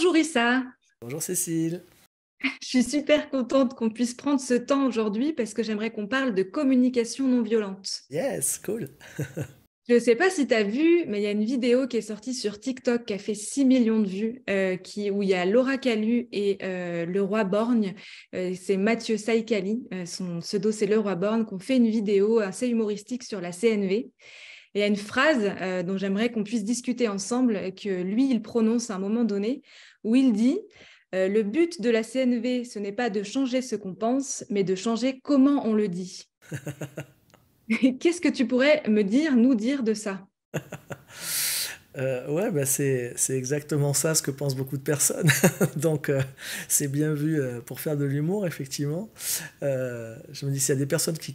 Bonjour Issa. Bonjour Cécile. Je suis super contente qu'on puisse prendre ce temps aujourd'hui parce que j'aimerais qu'on parle de communication non violente. Yes, cool. Je ne sais pas si tu as vu, mais il y a une vidéo qui est sortie sur TikTok qui a fait 6 millions de vues, euh, qui, où il y a Laura Calu et euh, le roi Borgne. Euh, c'est Mathieu Saïkali, son pseudo c'est le roi Borgne, ont fait une vidéo assez humoristique sur la CNV. il y a une phrase dont j'aimerais qu'on puisse discuter ensemble, que lui, il prononce à un moment donné, où il dit euh, Le but de la CNV, ce n'est pas de changer ce qu'on pense, mais de changer comment on le dit. Qu'est-ce que tu pourrais me dire, nous dire de ça Euh, ouais, bah c'est, exactement ça ce que pensent beaucoup de personnes. Donc, euh, c'est bien vu euh, pour faire de l'humour, effectivement. je me dis, s'il y a des personnes qui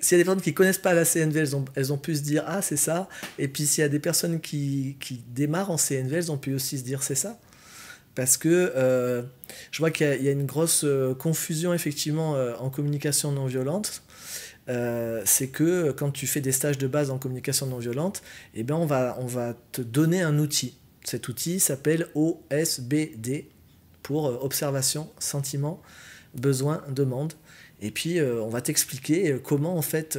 ne qui connaissent pas la CNV, elles ont, pu se dire, ah, c'est ça. Et puis, s'il y a des personnes qui, qui, démarrent en CNV, elles ont pu aussi se dire, c'est ça parce que euh, je vois qu'il y, a une grosse euh, confusion effectivement euh, en communication non violente. c'est que quand tu fais des stages de base en communication non violente, eh ben, on, va, on va te donner un outil. Cet outil s'appelle OSBD pour observation, sentiment, besoin, demande. Et puis on va t'expliquer comment en fait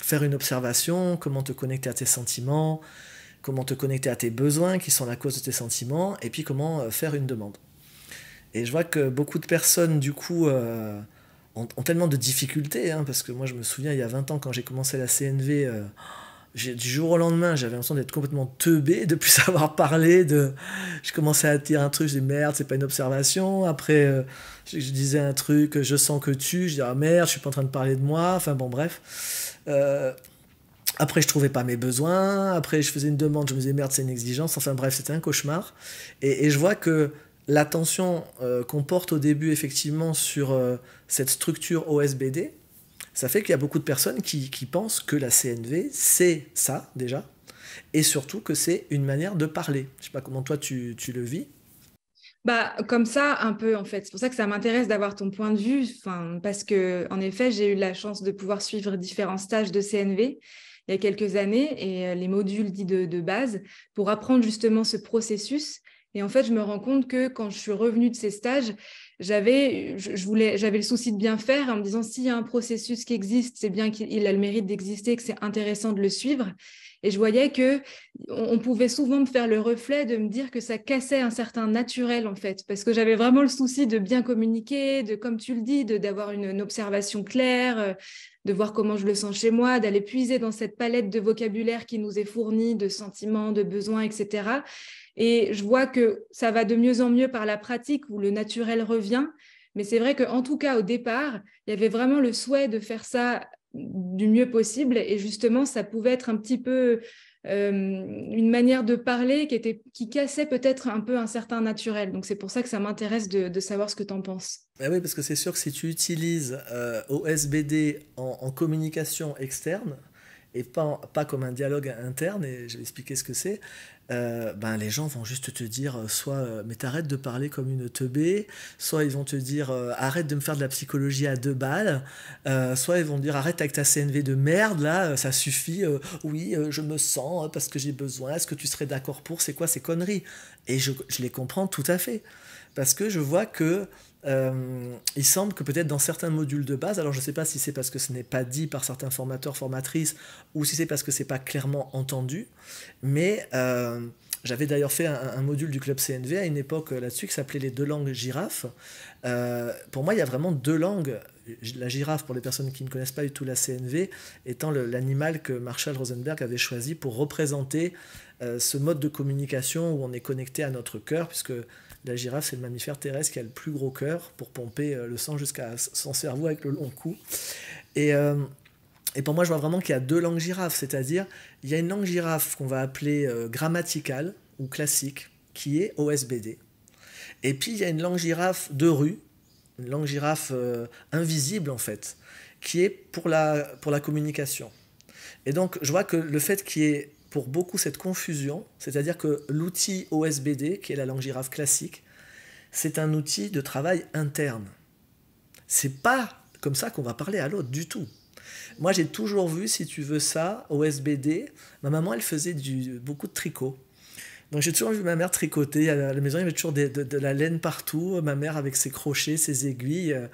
faire une observation, comment te connecter à tes sentiments, comment te connecter à tes besoins qui sont la cause de tes sentiments, et puis comment euh, faire une demande. Et je vois que beaucoup de personnes, du coup, euh, ont, tellement de difficultés, hein, parce que moi je me souviens, il y a 20 ans, quand j'ai commencé la CNV, euh, j'ai du jour au lendemain, j'avais l'impression d'être complètement teubé, de plus savoir parler, de... Je commençais à dire un truc, je dis merde, c'est pas une observation. Après, je, disais un truc, je sens que tu, je dis ah, merde, je suis pas en train de parler de moi. Enfin bon, bref. Après, je trouvais pas mes besoins. Après, je faisais une demande, je me disais merde, c'est une exigence. Enfin bref, c'était un cauchemar. Et, je vois que l'attention euh, qu'on porte au début, effectivement, sur euh, cette structure OSBD, ça fait qu'il y a beaucoup de personnes qui, qui pensent que la CNV, c'est ça déjà, et surtout que c'est une manière de parler. Je sais pas comment toi tu, tu le vis. Bah, comme ça, un peu en fait. C'est pour ça que ça m'intéresse d'avoir ton point de vue, parce que en effet, j'ai eu la chance de pouvoir suivre différents stages de CNV quelques années, et euh, les modules dits de, base, pour apprendre justement ce processus. Et en fait, je me rends compte que quand je suis revenue de ces stages, j'avais, je voulais, j'avais le souci de bien faire en me disant s'il y a un processus qui existe, c'est bien qu'il a le mérite d'exister, que c'est intéressant de le suivre. Et je voyais que on, pouvait souvent me faire le reflet de me dire que ça cassait un certain naturel, en fait, parce que j'avais vraiment le souci de bien communiquer, de, comme tu le dis, d'avoir une, une, observation claire, euh, de voir comment je le sens chez moi, d'aller puiser dans cette palette de vocabulaire qui nous est fournie, de sentiments, de besoins, etc. Et je vois que ça va de mieux en mieux par la pratique où le naturel revient. Mais c'est vrai qu'en tout cas, au départ, il y avait vraiment le souhait de faire ça du mieux possible. Et justement, ça pouvait être un petit peu euh, une manière de parler qui, était, qui cassait peut-être un peu un certain naturel. Donc c'est pour ça que ça m'intéresse de, de, savoir ce que tu en penses. Ah oui, parce que c'est sûr que si tu utilises euh, OSBD en, communication externe, et pas, pas comme un dialogue interne, et je vais expliquer ce que c'est, euh, ben les gens vont juste te dire euh, soit euh, mais t'arrêtes de parler comme une teubée, soit ils vont te dire arrête de me faire de la psychologie à deux balles, soit ils vont te dire arrête avec ta CNV de merde là, ça suffit, oui je me sens parce que j'ai besoin, est-ce que tu serais d'accord pour, c'est quoi ces conneries Et je, les comprends tout à fait, parce que je vois que euh, il semble que peut-être dans certains modules de base, alors je ne sais pas si c'est parce que ce n'est pas dit par certains formateurs, formatrices, ou si c'est parce que ce n'est pas clairement entendu, mais euh, j'avais d'ailleurs fait un, module du club CNV à une époque euh, là-dessus qui s'appelait les deux langues girafes. pour moi, il y a vraiment deux langues. La girafe, pour les personnes qui ne connaissent pas du tout la CNV, étant l'animal que Marshall Rosenberg avait choisi pour représenter ce mode de communication où on est connecté à notre cœur, puisque la girafe, c'est le mammifère terrestre qui a le plus gros cœur pour pomper euh, le sang jusqu'à son cerveau avec le long cou. Euh, et, pour moi, je vois vraiment qu'il y a deux langues girafes, c'est-à-dire il y a une langue girafe qu'on va appeler euh, grammaticale ou classique, qui est OSBD. Et puis il y a une langue girafe de rue, une langue girafe invisible en fait, qui est pour la, pour la communication. Et donc je vois que le fait qu'il y ait pour beaucoup cette confusion, c'est-à-dire que l'outil OSBD, qui est la langue girafe classique, c'est un outil de travail interne. C'est pas comme ça qu'on va parler à l'autre du tout. Moi, j'ai toujours vu, si tu veux ça, OSBD. Ma maman, elle faisait du, beaucoup de tricot. Donc j'ai toujours vu ma mère tricoter. À la maison, il y avait toujours de, la laine partout. Ma mère avec ses crochets, ses aiguilles. Euh,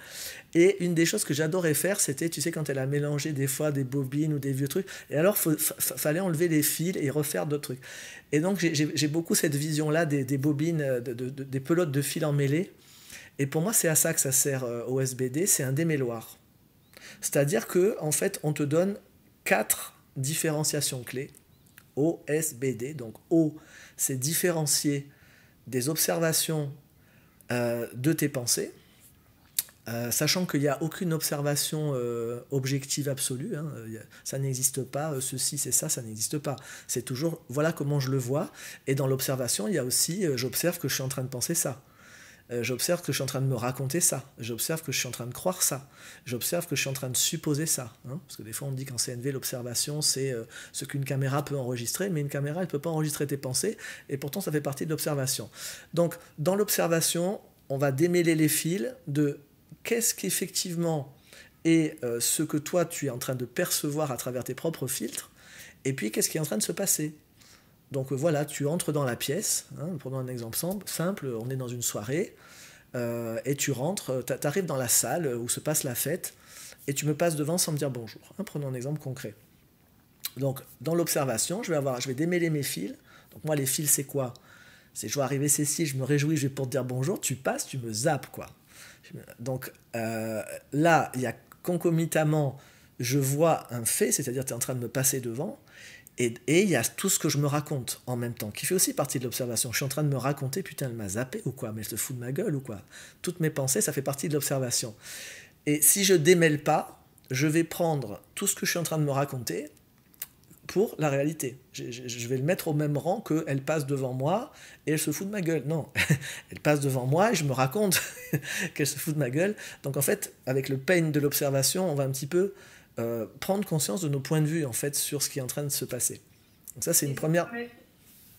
et une des choses que j'adorais faire, c'était, tu sais, quand elle a mélangé des fois des bobines ou des vieux trucs. Et alors, il fallait enlever les fils et refaire d'autres trucs. Et donc j'ai beaucoup cette vision-là des, bobines, euh, des pelotes de fil mêlée. Et pour moi, c'est à ça que ça sert euh, au C'est un démêloir. C'est-à-dire que en fait, on te donne quatre différenciations clés OSBD. Donc O, c'est différencier des observations euh, de tes pensées, euh, sachant qu'il n'y a aucune observation euh, objective absolue. Hein, ça n'existe pas, ceci, c'est ça, ça n'existe pas. C'est toujours, voilà comment je le vois. Et dans l'observation, il y a aussi, j'observe que je suis en train de penser ça. Euh, j'observe que je suis en train de me raconter ça, j'observe que je suis en train de croire ça, j'observe que je suis en train de supposer ça. Hein. parce que des fois on dit qu'en CNV, l'observation, c'est euh, ce qu'une caméra peut enregistrer, mais une caméra, elle ne peut pas enregistrer tes pensées, et pourtant ça fait partie de l'observation. Donc dans l'observation, on va démêler les fils de qu'est-ce qu'effectivement est euh, ce que toi tu es en train de percevoir à travers tes propres filtres, et puis qu'est-ce qui est en train de se passer donc euh, voilà, tu entres dans la pièce, hein, prenons un exemple simple, on est dans une soirée, euh, et tu rentres, euh, tu arrives dans la salle où se passe la fête, et tu me passes devant sans me dire bonjour. Hein, prenons un exemple concret. Donc dans l'observation, je vais, je vais démêler mes fils. Donc moi, les fils, c'est quoi C'est je vois arriver ceci, je me réjouis, je vais pour te dire bonjour, tu passes, tu me zappes, quoi. Donc là, il y a concomitamment, je vois un fait, c'est-à-dire tu es en train de me passer devant, et il y a tout ce que je me raconte en même temps, qui fait aussi partie de l'observation. Je suis en train de me raconter, putain, elle m'a zappé ou quoi, mais elle se fout de ma gueule ou quoi. Toutes mes pensées, ça fait partie de l'observation. Et si je démêle pas, je vais prendre tout ce que je suis en train de me raconter pour la réalité. Je, vais le mettre au même rang qu'elle passe devant moi et elle se fout de ma gueule. Non, elle passe devant moi et je me raconte qu'elle se fout de ma gueule. Donc en fait, avec le pain de l'observation, on va un petit peu euh, prendre conscience de nos points de vue en fait sur ce qui est en train de se passer. ça c'est une première.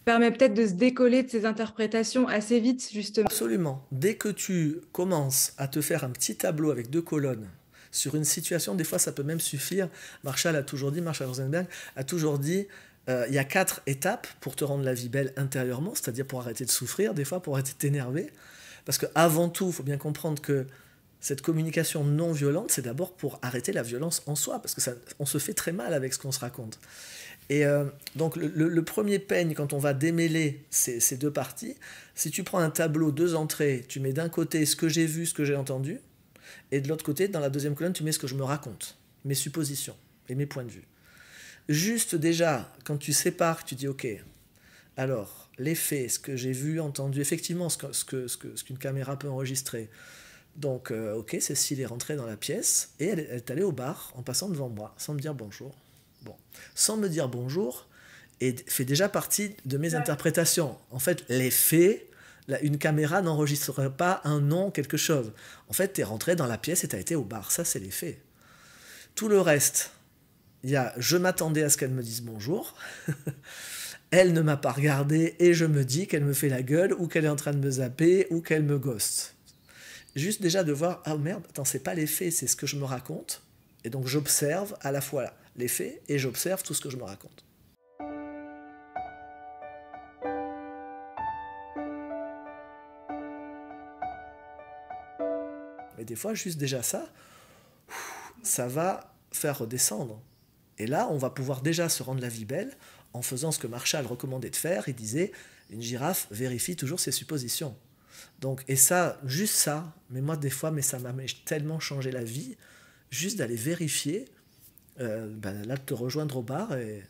Permet peut-être de se décoller de ces interprétations assez vite justement. Absolument. Dès que tu commences à te faire un petit tableau avec deux colonnes sur une situation, des fois ça peut même suffire. Marshall a toujours dit, Marshall Rosenberg a toujours dit, euh, il y a quatre étapes pour te rendre la vie belle intérieurement, c'est-à-dire pour arrêter de souffrir, des fois pour arrêter de t'énerver. Parce que avant tout, il faut bien comprendre que cette communication non violente, c'est d'abord pour arrêter la violence en soi, parce que ça, on se fait très mal avec ce qu'on se raconte. Et euh, donc le, premier peigne, quand on va démêler ces, deux parties, si tu prends un tableau, deux entrées, tu mets d'un côté ce que j'ai vu, ce que j'ai entendu, et de l'autre côté, dans la deuxième colonne, tu mets ce que je me raconte, mes suppositions et mes points de vue. Juste déjà, quand tu sépares, tu dis, OK, alors, les faits, ce que j'ai vu, entendu, effectivement, ce qu'une ce que, ce que, ce caméra peut enregistrer, donc, ok, euh, ok, Cécile est rentrée dans la pièce et elle, est allée au bar en passant devant moi, sans me dire bonjour. Bon, sans me dire bonjour, et fait déjà partie de mes interprétations. En fait, les faits, une caméra n'enregistrerait pas un nom, quelque chose. En fait, tu es rentré dans la pièce et tu as été au bar. Ça, c'est les faits. Tout le reste, il y a je m'attendais à ce qu'elle me dise bonjour. elle ne m'a pas regardé et je me dis qu'elle me fait la gueule ou qu'elle est en train de me zapper ou qu'elle me ghoste. Juste déjà de voir, ah merde, attends, c'est pas les faits, c'est ce que je me raconte. Et donc j'observe à la fois les faits et j'observe tout ce que je me raconte. Mais des fois, juste déjà ça, ça va faire redescendre. Et là, on va pouvoir déjà se rendre la vie belle en faisant ce que Marshall recommandait de faire. Il disait, une girafe vérifie toujours ses suppositions. Donc, et ça, juste ça, mais moi des fois, mais ça m'a tellement changé la vie, juste d'aller vérifier, euh, bah, là, de te rejoindre au bar et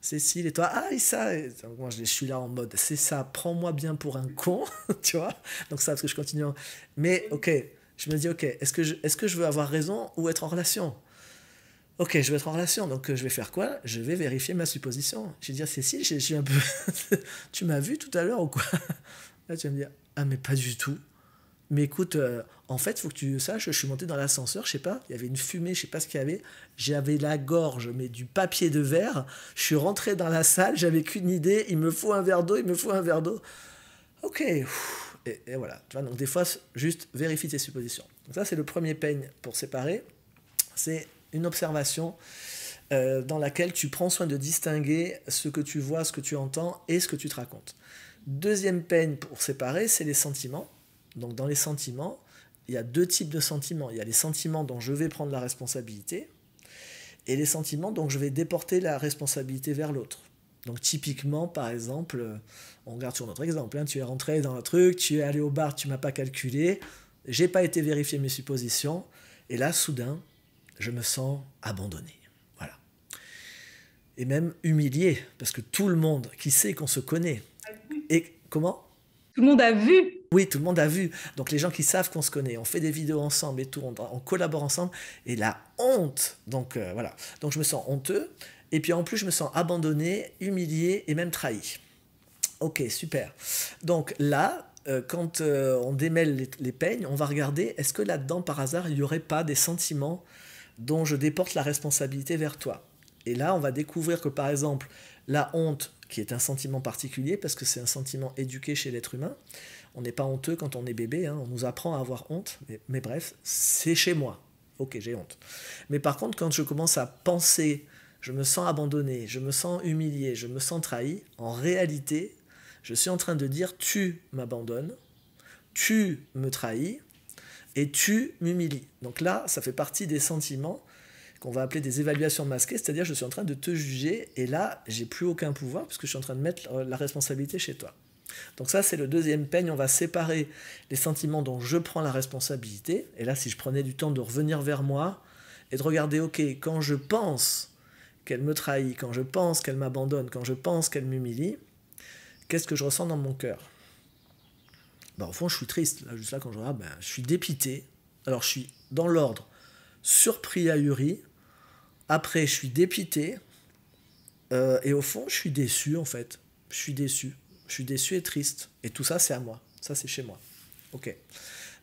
Cécile et toi, ah, et ça, moi je suis là en mode, c'est ça, prends-moi bien pour un con, tu vois, donc ça, parce que je continue. Mais ok, je me dis, ok, est-ce que, je, que je veux avoir raison ou être en relation Ok, je vais être en relation, donc euh, je vais faire quoi Je vais vérifier ma supposition. Je vais dire, Cécile, je, suis un peu. tu m'as vu tout à l'heure ou quoi Là, tu vas me dire, ah, mais pas du tout. Mais écoute, euh, en fait, il faut que tu saches, je suis monté dans l'ascenseur, je sais pas, il y avait une fumée, je sais pas ce qu'il y avait. J'avais la gorge, mais du papier de verre. Je suis rentré dans la salle, j'avais qu'une idée, il me faut un verre d'eau, il me faut un verre d'eau. Ok, et, voilà. Tu vois, donc des fois, juste vérifie tes suppositions. Donc ça, c'est le premier peigne pour séparer. C'est une observation euh, dans laquelle tu prends soin de distinguer ce que tu vois, ce que tu entends et ce que tu te racontes. Deuxième peine pour séparer, c'est les sentiments. Donc dans les sentiments, il y a deux types de sentiments. Il y a les sentiments dont je vais prendre la responsabilité et les sentiments dont je vais déporter la responsabilité vers l'autre. Donc typiquement, par exemple, euh, on regarde sur notre exemple, hein, tu es rentré dans un truc, tu es allé au bar, tu m'as pas calculé, j'ai pas été vérifier mes suppositions, et là, soudain, je me sens abandonné. Voilà. Et même humilié, parce que tout le monde qui sait qu'on se connaît, et comment Tout le monde a vu. Oui, tout le monde a vu. Donc les gens qui savent qu'on se connaît, on fait des vidéos ensemble et tout, on, collabore ensemble. Et la honte. Donc euh, voilà. Donc je me sens honteux. Et puis en plus, je me sens abandonné, humilié et même trahi. Ok, super. Donc là, euh, quand euh, on démêle les, les, peignes, on va regarder est-ce que là-dedans, par hasard, il n'y aurait pas des sentiments dont je déporte la responsabilité vers toi Et là, on va découvrir que par exemple, la honte, qui est un sentiment particulier parce que c'est un sentiment éduqué chez l'être humain. On n'est pas honteux quand on est bébé, hein. on nous apprend à avoir honte, mais, mais bref, c'est chez moi. Ok, j'ai honte. Mais par contre, quand je commence à penser, je me sens abandonné, je me sens humilié, je me sens trahi, en réalité, je suis en train de dire tu m'abandonnes, tu me trahis et tu m'humilies. Donc là, ça fait partie des sentiments qu'on va appeler des évaluations masquées, c'est-à-dire je suis en train de te juger et là, j'ai plus aucun pouvoir puisque je suis en train de mettre la responsabilité chez toi. Donc ça, c'est le deuxième peigne. On va séparer les sentiments dont je prends la responsabilité. Et là, si je prenais du temps de revenir vers moi et de regarder, ok, quand je pense qu'elle me trahit, quand je pense qu'elle m'abandonne, quand je pense qu'elle m'humilie, qu'est-ce que je ressens dans mon cœur bah, Au fond, je suis triste. juste là, quand je vois, ah ben, je suis dépité. Alors, je suis dans l'ordre surpris, ahuri, après, je suis dépité. Euh, et au fond, je suis déçu, en fait. Je suis déçu. Je suis déçu et triste. Et tout ça, c'est à moi. Ça, c'est chez moi. OK.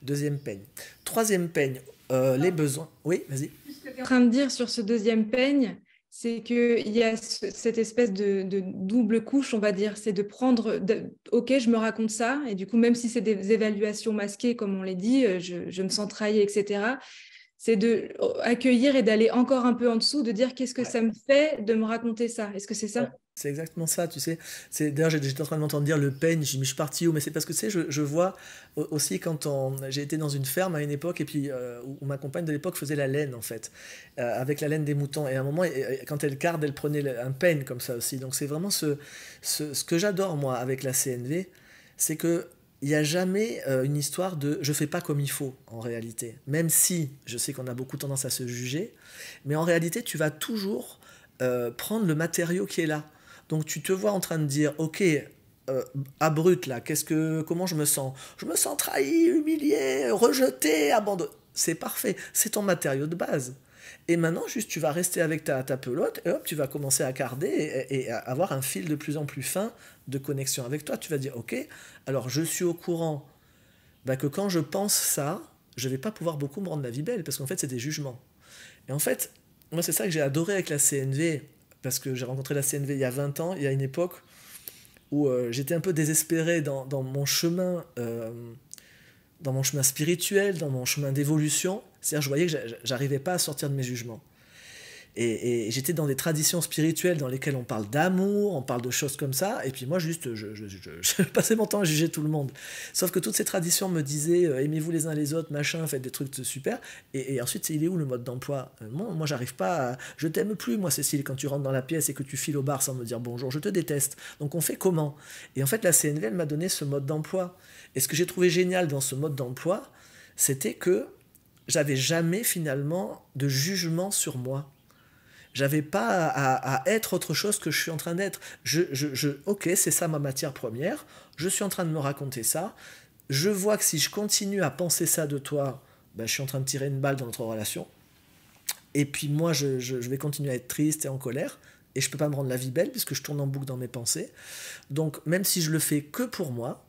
Deuxième peigne. Troisième peigne, euh, les besoins. Oui, vas-y. Ce que tu es en train de dire sur ce deuxième peigne, c'est qu'il y a cette espèce de, double couche, on va dire. C'est de prendre, OK, je me raconte ça, et du coup, même si c'est des évaluations masquées, comme on l'a dit, euh, je, je, me sens trahi, etc c'est de accueillir et d'aller encore un peu en dessous, de dire qu'est-ce que ça me fait de me raconter ça. Est-ce que c'est ça C'est exactement ça, tu sais. C'est d'ailleurs j'étais en train de m'entendre dire le peigne, je suis parti où, mais c'est parce que tu sais, je, vois aussi quand on, j'ai été dans une ferme à une époque et puis euh, où ma compagne de l'époque faisait la laine en fait, euh, avec la laine des moutons. Et à un moment, quand elle carde, elle prenait un peigne comme ça aussi. Donc c'est vraiment ce, ce que j'adore moi avec la CNV, c'est que il n'y a jamais euh, une histoire de je fais pas comme il faut en réalité. Même si je sais qu'on a beaucoup tendance à se juger, mais en réalité, tu vas toujours euh, prendre le matériau qui est là. Donc tu te vois en train de dire ok. à euh, brut là, qu'est-ce que, comment je me sens Je me sens trahi, humilié, rejeté, abandonné. C'est parfait, c'est ton matériau de base. Et maintenant, juste, tu vas rester avec ta, pelote, et hop, tu vas commencer à carder et, avoir un fil de plus en plus fin de connexion avec toi. Tu vas dire, OK, alors je suis au courant bah, que quand je pense ça, je vais pas pouvoir beaucoup me rendre la vie belle, parce qu'en fait, c'est des jugements. Et en fait, moi, c'est ça que j'ai adoré avec la CNV, parce que j'ai rencontré la CNV il y a 20 ans, il y a une époque où euh, j'étais un peu désespéré dans, mon chemin. Euh, dans mon chemin spirituel, dans mon chemin d'évolution. C'est-à-dire, je voyais que j'arrivais pas à sortir de mes jugements. Et, j'étais dans des traditions spirituelles dans lesquelles on parle d'amour, on parle de choses comme ça, et puis moi juste, je, passais mon temps à juger tout le monde. Sauf que toutes ces traditions me disaient euh, aimez-vous les uns les autres, machin, faites des trucs super, et, ensuite il est où le mode d'emploi euh, Moi, moi j'arrive pas à... Je t'aime plus, moi Cécile, quand tu rentres dans la pièce et que tu files au bar sans me dire bonjour, je te déteste. Donc on fait comment Et en fait la CNV, elle m'a donné ce mode d'emploi. Et ce que j'ai trouvé génial dans ce mode d'emploi, c'était que j'avais jamais finalement de jugement sur moi. J'avais pas à, être autre chose que je suis en train d'être. Je, ok, c'est ça ma matière première. Je suis en train de me raconter ça. Je vois que si je continue à penser ça de toi, ben, je suis en train de tirer une balle dans notre relation. Et puis moi, je, vais continuer à être triste et en colère. Et je peux pas me rendre la vie belle puisque je tourne en boucle dans mes pensées. Donc même si je le fais que pour moi,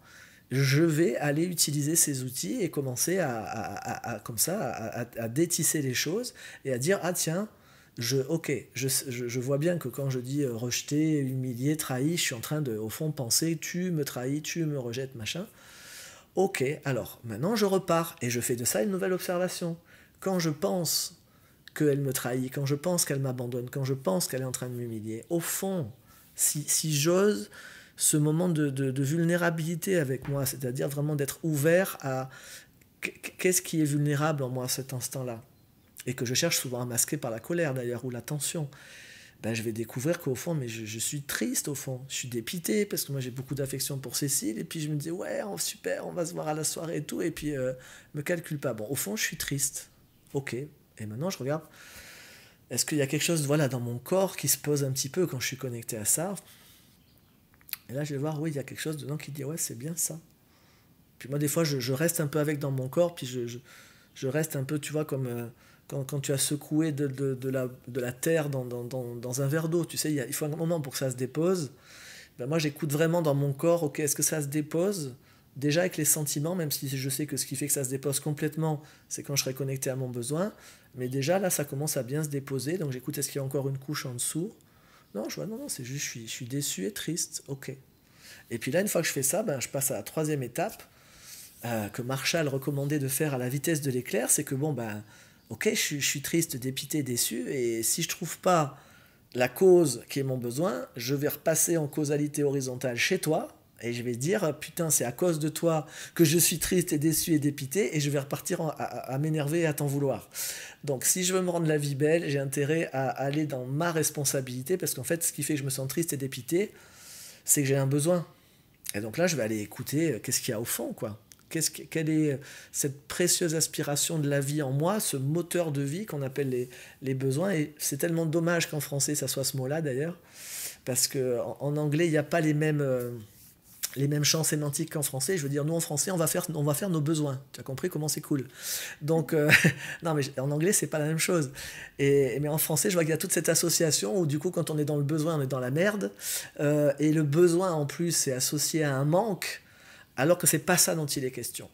je vais aller utiliser ces outils et commencer à, comme ça, à, détisser les choses et à dire, ah tiens, je, ok, je, vois bien que quand je dis rejeté euh, rejeter, humilier, trahi, je suis en train de, au fond, penser tu me trahis, tu me rejettes, machin. Ok, alors maintenant je repars et je fais de ça une nouvelle observation. Quand je pense qu'elle me trahit, quand je pense qu'elle m'abandonne, quand je pense qu'elle est en train de m'humilier, au fond, si j'ose, ce moment de, vulnérabilité avec moi, c'est-à-dire vraiment d'être ouvert à qu'est-ce qui est vulnérable en moi à cet instant-là, et que je cherche souvent à masquer par la colère d'ailleurs ou la tension. Ben, je vais découvrir qu'au fond, mais je, suis triste au fond. Je suis dépité parce que moi j'ai beaucoup d'affection pour Cécile. Et puis je me dis, ouais, oh, super, on va se voir à la soirée et tout. Et puis euh, me calcule pas. Bon, au fond, je suis triste. Ok. Et maintenant, je regarde. Est-ce qu'il y a quelque chose voilà, dans mon corps qui se pose un petit peu quand je suis connecté à ça et là, je vais voir, oui, il y a quelque chose dedans qui dit, ouais, c'est bien ça. Puis moi, des fois, je, reste un peu avec dans mon corps, puis je, reste un peu, tu vois, comme euh, quand, tu as secoué de, la, terre dans, un verre d'eau, tu sais, il, faut un moment pour que ça se dépose. Ben moi, j'écoute vraiment dans mon corps, ok, est-ce que ça se dépose Déjà avec les sentiments, même si je sais que ce qui fait que ça se dépose complètement, c'est quand je serai connecté à mon besoin. Mais déjà, là, ça commence à bien se déposer. Donc j'écoute, est-ce qu'il y a encore une couche en dessous non, je vois, non, c'est juste, je suis, je suis déçu et triste, ok. Et puis là, une fois que je fais ça, ben, je passe à la troisième étape euh, que Marshall recommandait de faire à la vitesse de l'éclair, c'est que bon, ben, ok, je, je, suis triste, dépité, déçu, et si je trouve pas la cause qui est mon besoin, je vais repasser en causalité horizontale chez toi, et je vais dire, putain, c'est à cause de toi que je suis triste et déçu et dépité, et je vais repartir à, m'énerver et à t'en vouloir. Donc si je veux me rendre la vie belle, j'ai intérêt à aller dans ma responsabilité, parce qu'en fait, ce qui fait que je me sens triste et dépité, c'est que j'ai un besoin. Et donc là, je vais aller écouter euh, qu'est-ce qu'il y a au fond, quoi. est quelle est euh, cette précieuse aspiration de la vie en moi, ce moteur de vie qu'on appelle les, les, besoins Et c'est tellement dommage qu'en français, ça soit ce mot-là, d'ailleurs, parce qu'en en, anglais, il n'y a pas les mêmes... Euh, les mêmes champs sémantiques qu'en français. Je veux dire, nous en français, on va faire, on va faire nos besoins. Tu as compris comment c'est cool. Donc, euh, non, mais en anglais, c'est pas la même chose. Et, mais en français, je vois qu'il y a toute cette association où, du coup, quand on est dans le besoin, on est dans la merde. Euh, et le besoin, en plus, c'est associé à un manque, alors que c'est pas ça dont il est question.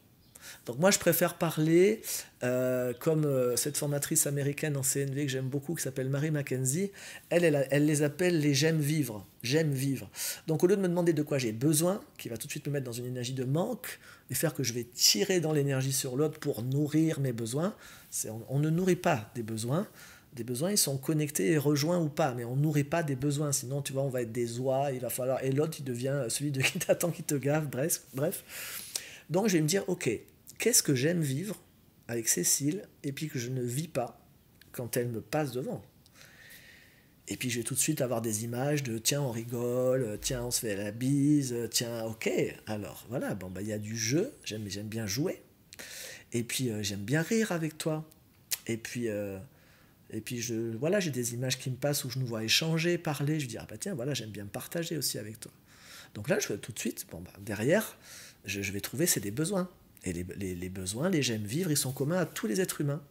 Donc moi, je préfère parler, euh, comme euh, cette formatrice américaine en CNV que j'aime beaucoup, qui s'appelle Marie Mackenzie, elle, elle, les appelle les j'aime vivre. J'aime vivre. Donc au lieu de me demander de quoi j'ai besoin, qui va tout de suite me mettre dans une énergie de manque, et faire que je vais tirer dans l'énergie sur l'autre pour nourrir mes besoins, on, on ne nourrit pas des besoins. des besoins, ils sont connectés et rejoints ou pas, mais on nourrit pas des besoins, sinon tu vois, on va être des oies, il va falloir, et l'autre, il devient celui de qui t'attend, qui te gave, bref. Donc je vais me dire, ok, qu'est-ce que j'aime vivre avec Cécile et puis que je ne vis pas quand elle me passe devant et puis je vais tout de suite avoir des images de tiens on rigole, tiens on se fait la bise, tiens ok. Alors voilà, bon bah il y a du jeu, j'aime j'aime bien jouer. Et puis euh, j'aime bien rire avec toi. Et puis euh, et puis voilà, j'ai des images qui me passent où je nous vois échanger, parler, je dis ah bah tiens voilà, j'aime bien partager aussi avec toi. Donc là je vais tout de suite bon bah, derrière je, je vais trouver c'est des besoins. Et les, besoins, les j'aime vivre, ils sont communs à tous les êtres humains.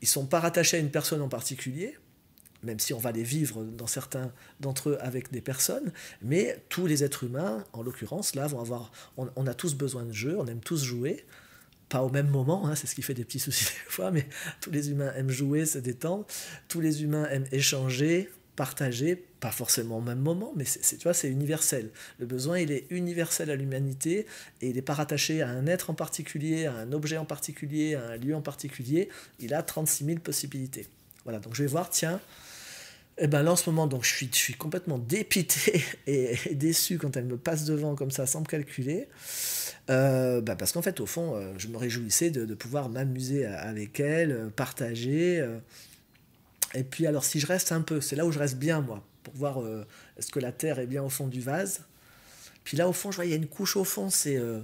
Ils ne sont pas rattachés à une personne en particulier, même si on va les vivre dans certains d'entre eux avec des personnes, mais tous les êtres humains, en l'occurrence, là, vont avoir. On, a tous besoin de jeu, on aime tous jouer, pas au même moment, hein, c'est ce qui fait des petits soucis des fois, mais tous les humains aiment jouer, se détendre, tous les humains aiment échanger, partager, pas forcément au même moment, mais c'est, tu vois, c'est universel. Le besoin, il est universel à l'humanité et il n'est pas rattaché à un être en particulier, à un objet en particulier, à un lieu en particulier. Il a 36 000 possibilités. Voilà, donc je vais voir, tiens, et eh ben là en ce moment, donc je suis, je suis complètement dépité et, déçu quand elle me passe devant comme ça sans me calculer. Euh, bah, parce qu'en fait, au fond, euh, je me réjouissais de pouvoir m'amuser euh, avec elle, partager. Et puis alors si je reste un peu, c'est là où je reste bien moi, pour voir euh, est-ce que la terre est bien au fond du vase. Puis là au fond, je vois, il y a une couche au fond, c'est... Euh,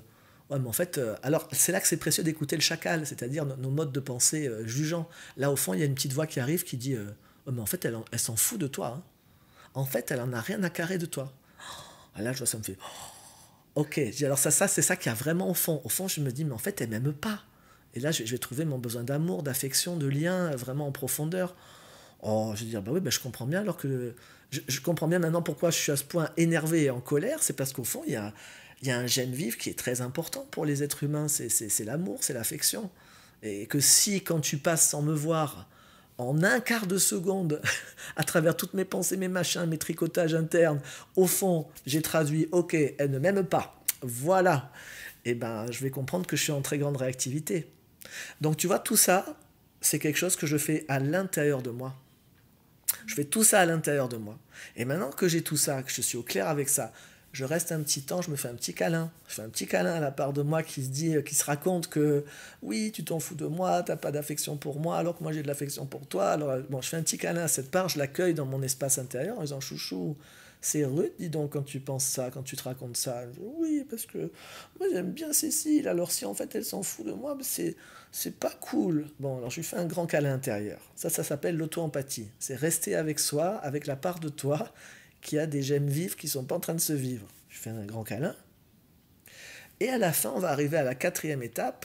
ouais mais en fait, euh, alors c'est là que c'est précieux d'écouter le chacal, c'est-à-dire nos, modes de pensée jugeants. Là au fond, il y a une petite voix qui arrive qui dit, oh, mais en fait, elle, s'en fout de toi. Hein. En fait, elle en a rien à carrer de toi. Ah, là, je vois, ça me fait... Oh, ok, alors ça, ça c'est ça qui a vraiment au fond. Au fond, je me dis, mais en fait, elle m'aime pas. Et là, je vais trouver mon besoin d'amour, d'affection, de lien vraiment en profondeur. Oh, je vais dire, bah oui, bah, je comprends bien, alors que je, comprends bien maintenant pourquoi je suis à ce point énervé et en colère, c'est parce qu'au fond, il y a, un gène vif qui est très important pour les êtres humains, c'est l'amour, c'est l'affection. Et que si, quand tu passes sans me voir, en un quart de seconde, à travers toutes mes pensées, mes machins, mes tricotages internes, au fond, j'ai traduit, ok, elle ne m'aime pas, voilà, et eh ben je vais comprendre que je suis en très grande réactivité. Donc tu vois, tout ça, c'est quelque chose que je fais à l'intérieur de moi. Je fais tout ça à l'intérieur de moi. Et maintenant que j'ai tout ça, que je suis au clair avec ça, je reste un petit temps, je me fais un petit câlin. Je fais un petit câlin à la part de moi qui se dit, euh, qui se raconte que oui, tu t'en fous de moi, tu t'as pas d'affection pour moi, alors que moi j'ai de l'affection pour toi. Alors euh, bon, je fais un petit câlin à cette part, je l'accueille dans mon espace intérieur en disant chouchou, c'est rude, dis donc, quand tu penses ça, quand tu te racontes ça. oui, parce que moi j'aime bien Cécile, alors si en fait elle s'en fout de moi, c'est c'est pas cool. Bon, alors je lui fais un grand câlin intérieur. Ça, ça s'appelle l'auto-empathie. C'est rester avec soi, avec la part de toi qui a des j'aime vivre qui sont pas en train de se vivre. Je fais un grand câlin. Et à la fin, on va arriver à la quatrième étape,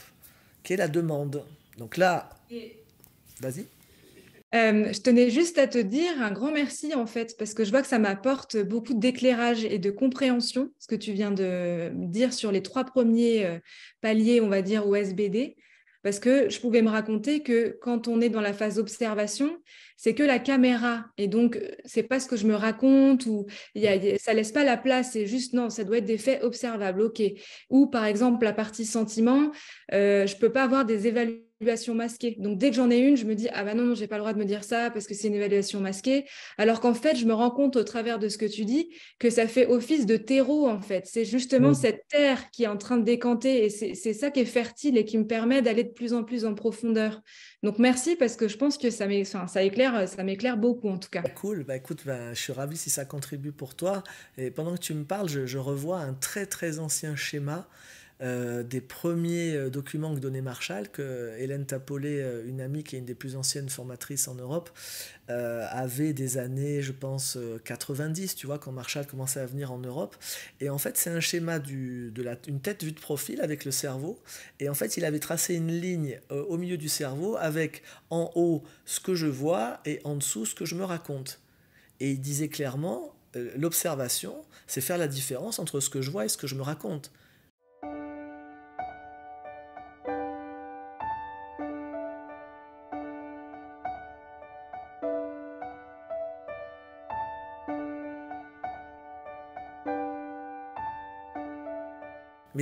qui est la demande. Donc là, vas-y. Euh, je tenais juste à te dire un grand merci en fait, parce que je vois que ça m'apporte beaucoup d'éclairage et de compréhension, ce que tu viens de dire sur les trois premiers euh, paliers, on va dire, au SBD. Parce que je pouvais me raconter que quand on est dans la phase observation, c'est que la caméra. Et donc, c'est pas ce que je me raconte ou il y ça laisse pas la place. C'est juste, non, ça doit être des faits observables. OK. Ou par exemple, la partie sentiment, euh, je peux pas avoir des évaluations masquée. Donc dès que j'en ai une, je me dis ah bah non, non j'ai pas le droit de me dire ça parce que c'est une évaluation masquée. Alors qu'en fait, je me rends compte au travers de ce que tu dis que ça fait office de terreau en fait. C'est justement cette terre qui est en train de décanter et c'est ça qui est fertile et qui me permet d'aller de plus en plus en profondeur. Donc merci parce que je pense que ça enfin, ça éclaire ça m'éclaire beaucoup en tout cas. Bah, cool. Bah écoute, bah, je suis ravi si ça contribue pour toi. Et pendant que tu me parles, je, je revois un très très ancien schéma. Euh, des premiers euh, documents que donnait Marshall, que Hélène Tapolé, euh, une amie qui est une des plus anciennes formatrices en Europe, avait des années, je pense, 90, tu vois, quand Marshall commençait à venir en Europe. Et en fait, c'est un schéma du, une tête vue de profil avec le cerveau. Et en fait, il avait tracé une ligne au milieu du cerveau avec en haut ce que je vois et en dessous ce que je me raconte. Et il disait clairement, l'observation, c'est faire la différence entre ce que je vois et ce que je me raconte.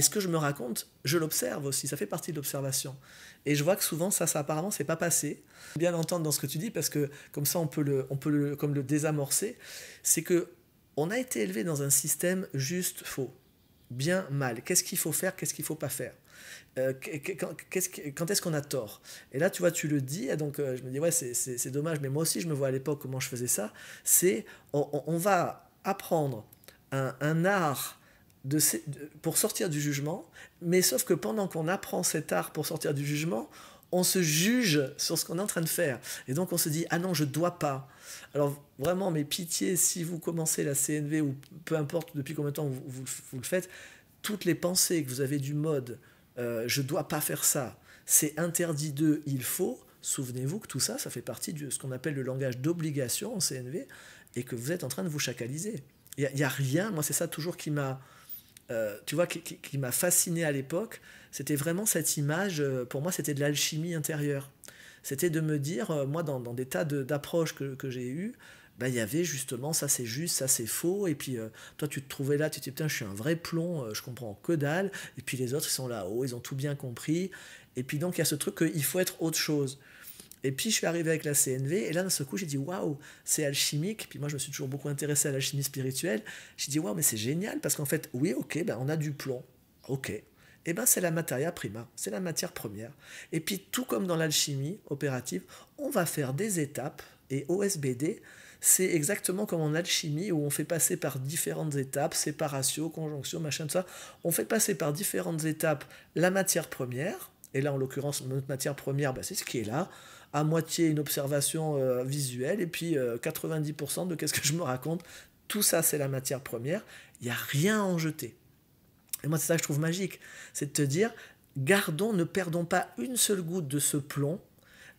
Et ce que je me raconte, je l'observe aussi, ça fait partie de l'observation. Et je vois que souvent, ça, ça apparemment, c'est pas passé. Bien entendre dans ce que tu dis, parce que comme ça, on peut le, on peut comme le désamorcer. C'est que on a été élevé dans un système juste faux, bien mal. Qu'est-ce qu'il faut faire, qu'est-ce qu'il faut pas faire euh, quand est-ce qu'on a tort Et là, tu vois, tu le dis, et donc euh, je me dis, ouais, c'est dommage, mais moi aussi, je me vois à l'époque comment je faisais ça. C'est, on, va apprendre un art pour sortir du jugement, mais sauf que pendant qu'on apprend cet art pour sortir du jugement, on se juge sur ce qu'on est en train de faire. Et donc on se dit, ah non, je dois pas. Alors vraiment, mais pitié, si vous commencez la CNV ou peu importe depuis combien de temps vous, vous, le faites, toutes les pensées que vous avez du mode, euh, je dois pas faire ça, c'est interdit de, il faut, souvenez-vous que tout ça, ça fait partie de ce qu'on appelle le langage d'obligation en CNV et que vous êtes en train de vous chacaliser. Il n'y a, rien, moi c'est ça toujours qui m'a euh, tu vois, qui, m'a fasciné à l'époque, c'était vraiment cette image, euh, pour moi, c'était de l'alchimie intérieure. C'était de me dire, euh, moi, dans, des tas d'approches que, j'ai eues, bah, il y avait justement ça c'est juste, ça c'est faux, et puis toi tu te trouvais là, tu te dis putain je suis un vrai plomb, je comprends que dalle, et puis les autres ils sont là-haut, ils ont tout bien compris, et puis donc il y a ce truc qu'il faut être autre chose. Et puis je suis arrivé avec la CNV, et là d'un seul coup j'ai dit waouh, c'est alchimique. Puis moi je me suis toujours beaucoup intéressé à l'alchimie spirituelle. J'ai dit waouh, mais c'est génial parce qu'en fait, oui, ok, ben, on a du plomb, ok. Eh ben, c'est la materia prima, c'est la matière première. Et puis tout comme dans l'alchimie opérative, on va faire des étapes, et OSBD, c'est exactement comme en alchimie où on fait passer par différentes étapes, séparation, conjonction, machin, tout ça. On fait passer par différentes étapes la matière première, et là en l'occurrence, notre matière première, bah, c'est ce qui est là à moitié une observation euh, visuelle, et puis 90% euh, de ce que je me raconte, tout ça c'est la matière première, il n'y a rien à en jeter. Et moi c'est ça que je trouve magique, c'est de te dire, gardons, ne perdons pas une seule goutte de ce plomb.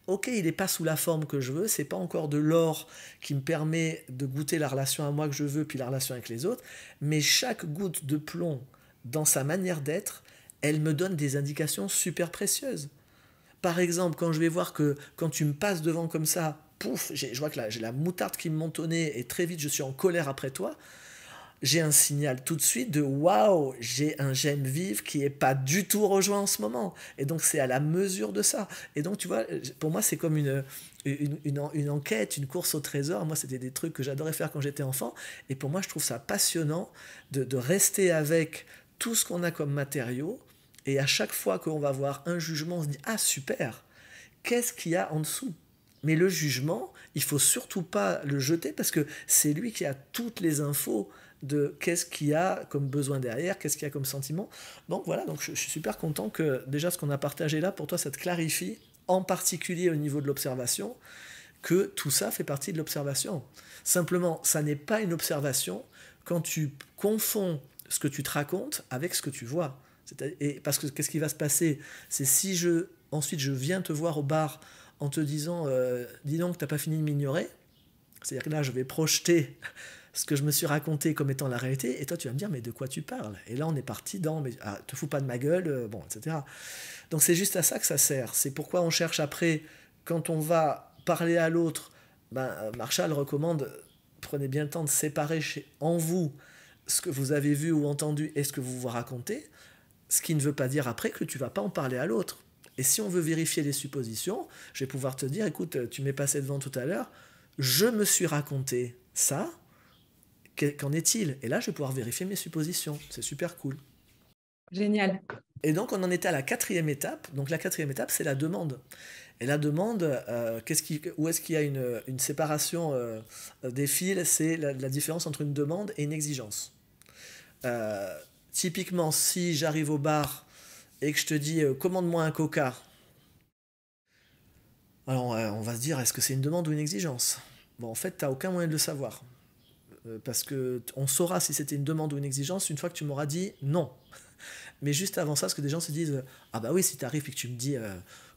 Ok, il n'est pas sous la forme que je veux, c'est pas encore de l'or qui me permet de goûter la relation à moi que je veux, puis la relation avec les autres, mais chaque goutte de plomb dans sa manière d'être, elle me donne des indications super précieuses. Par exemple, quand je vais voir que quand tu me passes devant comme ça, pouf, je vois que j'ai la moutarde qui me et très vite je suis en colère après toi, j'ai un signal tout de suite de waouh, j'ai un j'aime vivre qui est pas du tout rejoint en ce moment. Et donc c'est à la mesure de ça. Et donc tu vois, pour moi c'est comme une, enquête, une course au trésor. Moi c'était des trucs que j'adorais faire quand j'étais enfant. Et pour moi je trouve ça passionnant de, de rester avec tout ce qu'on a comme matériaux et à chaque fois qu'on va voir un jugement, on se dit Ah, super Qu'est-ce qu'il y a en dessous Mais le jugement, il faut surtout pas le jeter parce que c'est lui qui a toutes les infos de qu'est-ce qu'il y a comme besoin derrière, qu'est-ce qu'il y a comme sentiment. Donc voilà, donc je suis super content que déjà ce qu'on a partagé là, pour toi, ça te clarifie, en particulier au niveau de l'observation, que tout ça fait partie de l'observation. Simplement, ça n'est pas une observation quand tu confonds ce que tu te racontes avec ce que tu vois parce que qu'est-ce qui va se passer C'est si je ensuite je viens te voir au bar en te disant euh, dis donc t'as pas fini de m'ignorer, c'est-à-dire que là je vais projeter ce que je me suis raconté comme étant la réalité, et toi tu vas me dire mais de quoi tu parles Et là on est parti dans mais ah, te fous pas de ma gueule, euh, bon etc. Donc c'est juste à ça que ça sert. C'est pourquoi on cherche après quand on va parler à l'autre. Ben, euh, Marshall recommande prenez bien le temps de séparer chez, en vous ce que vous avez vu ou entendu et ce que vous vous racontez, ce qui ne veut pas dire après que tu vas pas en parler à l'autre. Et si on veut vérifier les suppositions, je vais pouvoir te dire, écoute, tu m'es passé devant tout à l'heure, je me suis raconté ça, qu'en est-il Et là, je vais pouvoir vérifier mes suppositions. C'est super cool. Génial. Et donc, on en est à la quatrième étape. Donc, la quatrième étape, c'est la demande. Et la demande, euh, qu'est-ce où est-ce qu'il y a une, séparation euh, des fils C'est la, différence entre une demande et une exigence. Euh, Typiquement, si j'arrive au bar et que je te dis euh, commande-moi un coca, alors euh, on va se dire est-ce que c'est une demande ou une exigence Bon, en fait, tu n'as aucun moyen de le savoir. Euh, parce que on saura si c'était une demande ou une exigence une fois que tu m'auras dit non. Mais juste avant ça, ce que des gens se disent, ah bah oui, si tu arrives et que tu me dis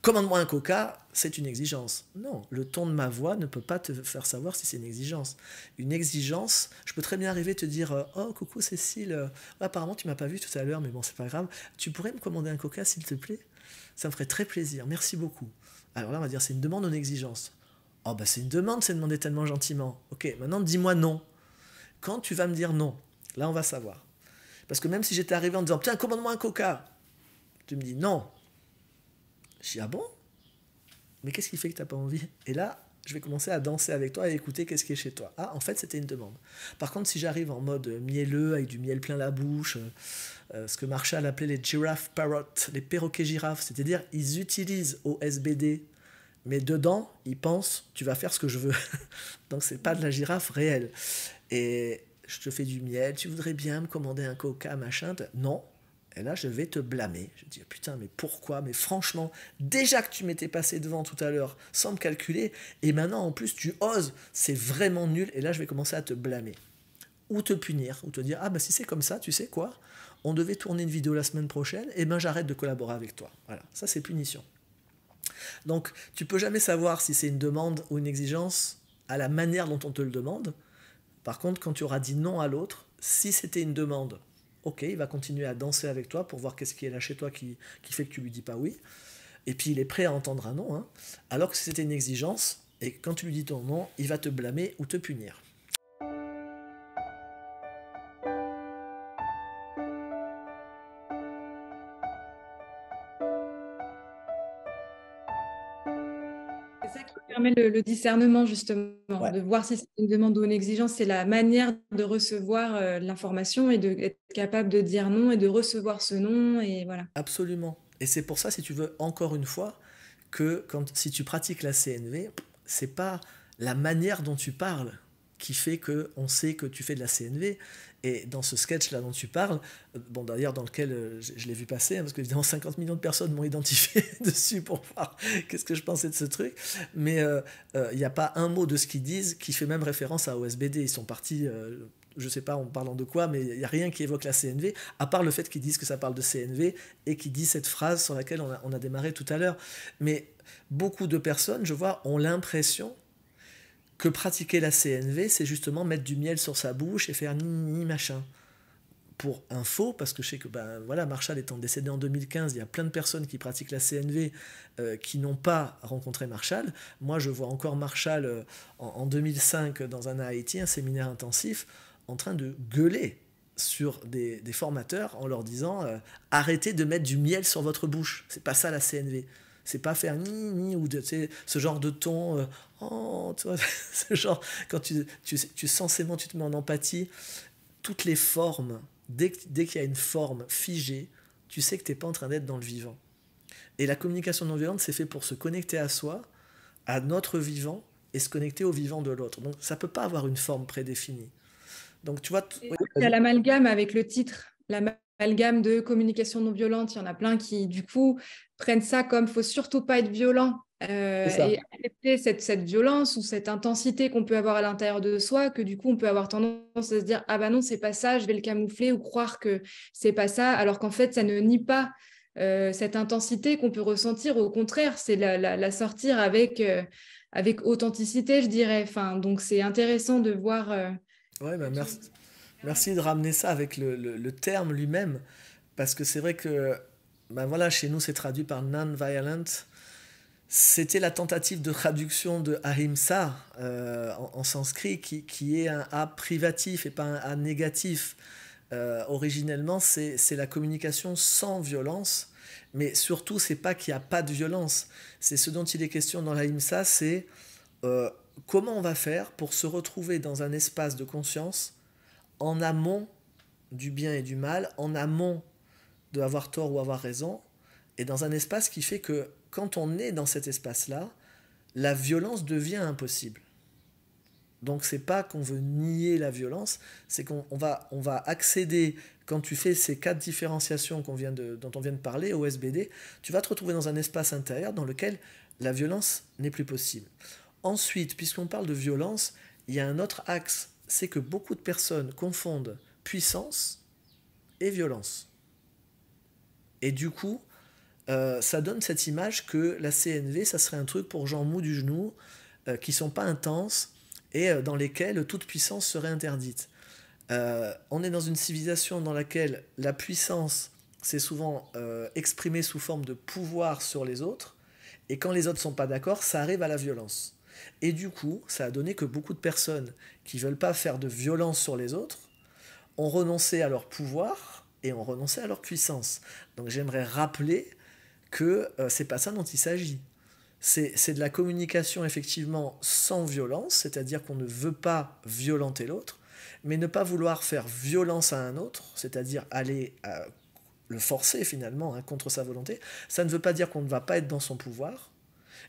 commande-moi un coca, c'est une exigence. Non, le ton de ma voix ne peut pas te faire savoir si c'est une exigence. Une exigence, je peux très bien arriver te dire euh, Oh, coucou Cécile, euh, apparemment tu m'as pas vu tout à l'heure, mais bon, c'est pas grave. Tu pourrais me commander un coca, s'il te plaît Ça me ferait très plaisir, merci beaucoup. Alors là, on va dire C'est une demande une exigence. Oh, bah c'est une demande, c'est demander tellement gentiment. Ok, maintenant dis-moi non. Quand tu vas me dire non, là on va savoir. Parce que même si j'étais arrivé en disant Tiens, commande-moi un coca, tu me dis non, je dis, ah bon Mais qu'est-ce qui fait que t'as pas envie Et là, je vais commencer à danser avec toi et écouter qu'est-ce qui est chez toi. Ah, en fait, c'était une demande. Par contre, si j'arrive en mode mielleux, avec du miel plein la bouche, euh, ce que Marshall appelait les giraffe parrots, les perroquets girafes, c'est-à-dire ils utilisent OSBD, mais dedans, ils pensent, tu vas faire ce que je veux. Donc, c'est pas de la girafe réelle. Et je te fais du miel, tu voudrais bien me commander un coca, machin Non, et là, je vais te blâmer. Je dis, putain, mais pourquoi Mais franchement, déjà que tu m'étais passé devant tout à l'heure sans me calculer, et maintenant en plus tu oses, c'est vraiment nul. Et là, je vais commencer à te blâmer. Ou te punir, ou te dire, ah bah si c'est comme ça, tu sais quoi On devait tourner une vidéo la semaine prochaine, et ben j'arrête de collaborer avec toi. Voilà, ça c'est punition. Donc, tu peux jamais savoir si c'est une demande ou une exigence à la manière dont on te le demande. Par contre, quand tu auras dit non à l'autre, si c'était une demande, ok, il va continuer à danser avec toi pour voir qu'est-ce qui est là chez toi qui, fait que tu lui dis pas oui. Et puis il est prêt à entendre un non, hein. alors que c'était une exigence, et quand tu lui dis ton non, il va te blâmer ou te punir. le, discernement, justement, de voir si c'est une demande ou une exigence. C'est la manière de recevoir euh, l'information et d'être capable de dire non et de recevoir ce non. Et voilà. Absolument. Et c'est pour ça, si tu veux, encore une fois, que quand, si tu pratiques la CNV, c'est pas la manière dont tu parles qui fait que on sait que tu fais de la CNV. Et dans ce sketch-là dont tu parles, euh, bon, d'ailleurs, dans lequel euh, je, l'ai vu passer, hein, parce que 50 millions de personnes m'ont identifié dessus pour voir qu'est-ce que je pensais de ce truc. Mais euh, il n'y a pas un mot de ce qu'ils disent qui fait même référence à OSBD. Ils sont partis. je sais pas en parlant de quoi, mais il n'y a rien qui évoque la CNV, à part le fait qu'ils disent que ça parle de CNV et qu'ils disent cette phrase sur laquelle on a, on a démarré tout à l'heure. Mais beaucoup de personnes, je vois, ont l'impression que pratiquer la CNV, c'est justement mettre du miel sur sa bouche et faire ni, ni machin. Pour info, parce que je sais que ben, voilà, Marshall étant décédé en 2015, il y a plein de personnes qui pratiquent la CNV euh, qui n'ont pas rencontré Marshall. Moi, je vois encore Marshall euh, en, 2005 dans un AIT, un séminaire intensif, en train de gueuler sur des, formateurs en leur disant euh, arrêtez de mettre du miel sur votre bouche. C'est pas ça la CNV. C'est pas faire ni, ni, ou de, ce genre de ton, euh, oh, ce genre, quand tu, tu, tu sensément tu te mets en empathie, toutes les formes, dès, qu'il y a une forme figée, tu sais que tu n'es pas en train d'être dans le vivant. Et la communication non violente, c'est fait pour se connecter à soi, à notre vivant, et se connecter au vivant de l'autre. Donc ça peut pas avoir une forme prédéfinie. Donc tu vois. Il y l'amalgame avec le titre, amalgame de communication non violente, il y en a plein qui, du coup, prennent ça comme faut surtout pas être violent. Euh, et accepter cette, violence ou cette intensité qu'on peut avoir à l'intérieur de soi, que du coup on peut avoir tendance à se dire ah bah non c'est pas ça, je vais le camoufler ou croire que c'est pas ça, alors qu'en fait ça ne nie pas euh, cette intensité qu'on peut ressentir, au contraire c'est la, sortir avec, euh, avec authenticité je dirais. Enfin, donc c'est intéressant de voir. Ouais, ben merci. Merci de ramener ça avec le, terme lui-même, parce que c'est vrai que, ben voilà, chez nous, c'est traduit par non-violent. C'était la tentative de traduction de ahimsa euh, en, sanskrit, qui, qui, est un A privatif et pas un A négatif. Euh, originellement, c'est la communication sans violence, mais surtout, c'est pas qu'il n'y a pas de violence. C'est ce dont il est question dans l'ahimsa, c'est euh, comment on va faire pour se retrouver dans un espace de conscience en amont du bien et du mal, en amont de avoir tort ou avoir raison, et dans un espace qui fait que quand on est dans cet espace-là, la violence devient impossible. Donc c'est pas qu'on veut nier la violence, c'est qu'on va, on va accéder, quand tu fais ces quatre différenciations dont on vient de parler, au SBD, tu vas te retrouver dans un espace intérieur dans lequel la violence n'est plus possible. Ensuite, puisqu'on parle de violence, il y a un autre axe c'est que beaucoup de personnes confondent puissance et violence. Et du coup, euh, ça donne cette image que la CNV, ça serait un truc pour gens mous du genou, euh, qui sont pas intenses et euh, dans lesquels toute puissance serait interdite. on est dans une civilisation dans laquelle la puissance, s'est souvent exprimé sous forme de pouvoir sur les autres, et quand les autres sont pas d'accord, ça arrive à la violence. Et du coup, ça a donné que beaucoup de personnes qui ne veulent pas faire de violence sur les autres ont renoncé à leur pouvoir et ont renoncé à leur puissance. Donc j'aimerais rappeler que ce euh, c'est pas ça dont il s'agit. C'est de la communication effectivement sans violence, c'est-à-dire qu'on ne veut pas violenter l'autre, mais ne pas vouloir faire violence à un autre, c'est-à-dire aller euh, le forcer finalement hein, contre sa volonté, ça ne veut pas dire qu'on ne va pas être dans son pouvoir,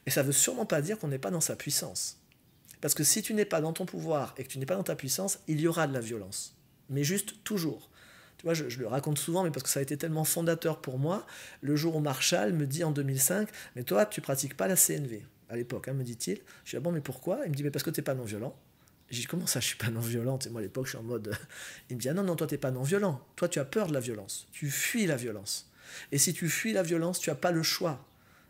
et ça ne veut sûrement pas dire qu'on n'est pas dans sa puissance. Parce que si tu n'es pas dans ton pouvoir et que tu n'es pas dans ta puissance, il y aura de la violence. Mais juste toujours. Tu vois, je, le raconte souvent, mais parce que ça a été tellement fondateur pour moi. Le jour où Marshall me dit en 2005, mais toi, tu pratiques pas la CNV à l'époque, hein, me dit-il. Je dis, ah bon, mais pourquoi Il me dit, mais parce que tu n'es pas non-violent. J'ai dit, comment ça, je suis pas non-violent Et moi, à l'époque, je suis en mode. Euh, il me dit, ah non, non, toi, tu n'es pas non-violent. Toi, tu as peur de la violence. Tu fuis la violence. Et si tu fuis la violence, tu n'as pas le choix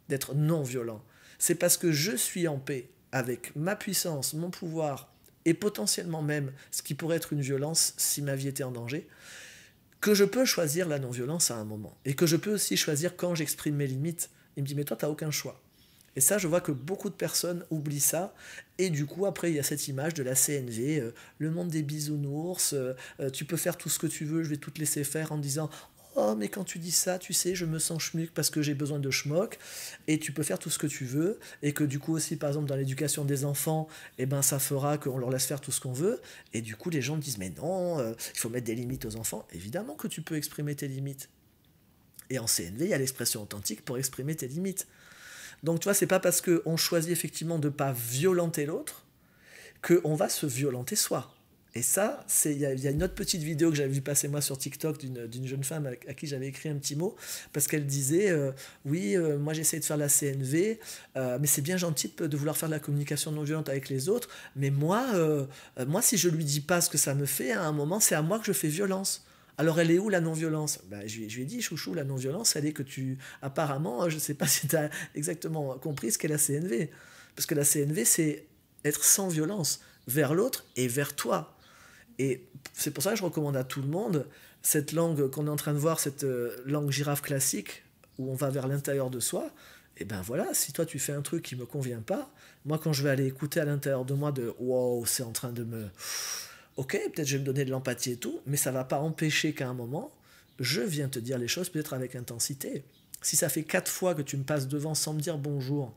d'être non-violent c'est parce que je suis en paix avec ma puissance, mon pouvoir et potentiellement même ce qui pourrait être une violence si ma vie était en danger, que je peux choisir la non-violence à un moment. Et que je peux aussi choisir quand j'exprime mes limites. Il me dit, mais toi, tu n'as aucun choix. Et ça, je vois que beaucoup de personnes oublient ça. Et du coup, après, il y a cette image de la CNV, euh, le monde des bisounours, euh, euh, tu peux faire tout ce que tu veux, je vais tout te laisser faire en disant Oh, mais quand tu dis ça, tu sais, je me sens schmuck parce que j'ai besoin de schmuck Et tu peux faire tout ce que tu veux. Et que du coup, aussi, par exemple, dans l'éducation des enfants, eh ben, ça fera qu'on leur laisse faire tout ce qu'on veut. Et du coup, les gens disent Mais non, euh, il faut mettre des limites aux enfants. Évidemment que tu peux exprimer tes limites. Et en CNV, il y a l'expression authentique pour exprimer tes limites. Donc, tu vois, c'est pas parce qu'on choisit effectivement de ne pas violenter l'autre qu'on va se violenter soi. Et ça, il y, a une autre petite vidéo que j'avais vu passer moi sur TikTok d'une jeune femme à, qui j'avais écrit un petit mot, parce qu'elle disait, euh, oui, euh, moi j'essaie de faire la CNV, euh, mais c'est bien gentil de vouloir faire de la communication non violente avec les autres, mais moi, moi si je lui dis pas ce que ça me fait, à un moment, c'est à moi que je fais violence. Alors elle est où la non-violence ben, je, je, lui ai dit, chouchou, la non-violence, elle est que tu... Apparemment, je ne sais pas si tu as exactement compris ce qu'est la CNV. Parce que la CNV, c'est être sans violence vers l'autre et vers toi, et c'est pour ça que je recommande à tout le monde cette langue qu'on est en train de voir, cette euh, langue girafe classique, où on va vers l'intérieur de soi. Et ben voilà, si toi tu fais un truc qui me convient pas, moi quand je vais aller écouter à l'intérieur de moi de wow, c'est en train de me. Ok, peut-être je vais me donner de l'empathie et tout, mais ça va pas empêcher qu'à un moment, je viens te dire les choses peut-être avec intensité. Si ça fait quatre fois que tu me passes devant sans me dire bonjour